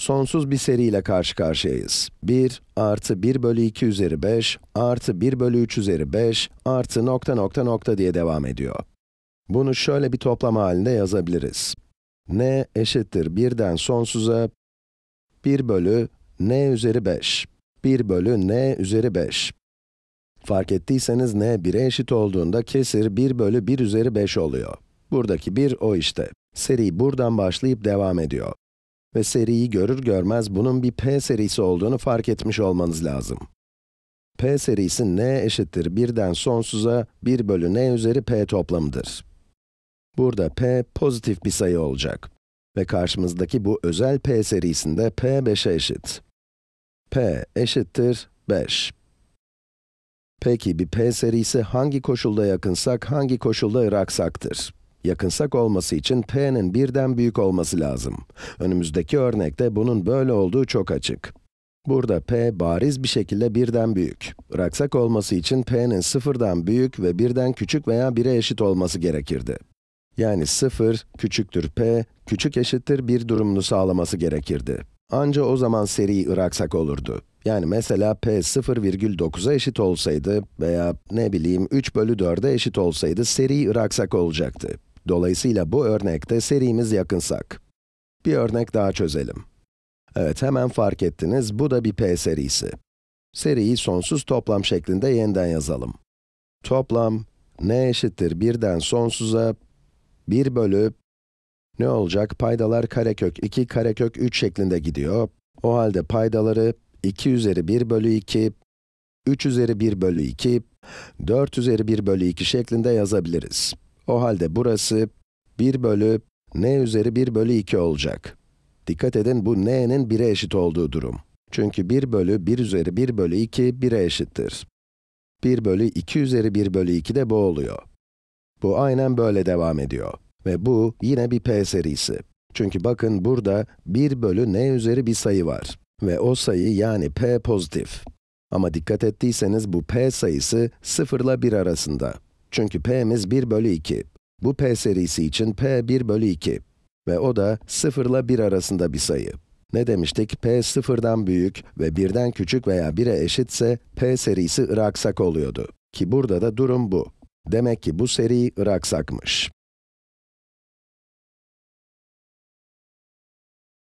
sonsuz bir seriyle karşı karşıyayız. 1 artı 1 bölü 2 üzeri 5 artı 1 bölü 3 üzeri 5 artı nokta nokta nokta diye devam ediyor. Bunu şöyle bir toplama halinde yazabiliriz. n eşittir 1'den sonsuza 1 bölü n üzeri 5. 1 bölü n üzeri 5. Fark ettiyseniz n 1'e eşit olduğunda kesir 1 bölü 1 üzeri 5 oluyor. Buradaki 1 o işte. Seri buradan başlayıp devam ediyor. Ve seriyi görür görmez bunun bir P serisi olduğunu fark etmiş olmanız lazım. P serisi n eşittir 1'den sonsuza 1 bölü n üzeri p toplamıdır. Burada p pozitif bir sayı olacak. Ve karşımızdaki bu özel p serisinde p 5'e eşit. p eşittir 5. Peki bir p serisi hangi koşulda yakınsak, hangi koşulda ıraksaktır? Yakınsak olması için p'nin birden büyük olması lazım. Önümüzdeki örnekte bunun böyle olduğu çok açık. Burada p bariz bir şekilde birden büyük. Bıraksak olması için p'nin sıfırdan büyük ve birden küçük veya 1'e eşit olması gerekirdi. Yani 0 küçüktür p, küçük eşittir 1 durumunu sağlaması gerekirdi. Anca o zaman seri bıraksak olurdu. Yani mesela p 0,9'a eşit olsaydı veya ne bileyim 3 bölü 4'e eşit olsaydı seri bıraksak olacaktı. Dolayısıyla bu örnekte serimiz yakınsak. Bir örnek daha çözelim. Evet, hemen fark ettiniz, bu da bir P serisi. Seriyi sonsuz toplam şeklinde yeniden yazalım. Toplam n eşittir 1'den sonsuza 1 bölü ne olacak? Paydalar karekök 2 karekök 3 şeklinde gidiyor. O halde paydaları 2 üzeri 1 bölü 2, 3 üzeri 1 bölü 2, 4 üzeri 1 bölü 2 şeklinde yazabiliriz. O halde burası 1 bölü n üzeri 1 bölü 2 olacak. Dikkat edin bu n'nin 1'e eşit olduğu durum. Çünkü 1 bölü 1 üzeri 1 bölü 2 1'e eşittir. 1 bölü 2 üzeri 1 bölü 2 de bu oluyor. Bu aynen böyle devam ediyor. Ve bu yine bir p serisi. Çünkü bakın burada 1 bölü n üzeri bir sayı var. Ve o sayı yani p pozitif. Ama dikkat ettiyseniz bu p sayısı 0 ile 1 arasında. Çünkü p'miz 1 bölü 2. Bu p serisi için p 1 bölü 2. Ve o da 0 ile 1 arasında bir sayı. Ne demiştik? p 0'dan büyük ve 1'den küçük veya 1'e eşitse p serisi ıraksak oluyordu. Ki burada da durum bu. Demek ki bu seri ıraksakmış.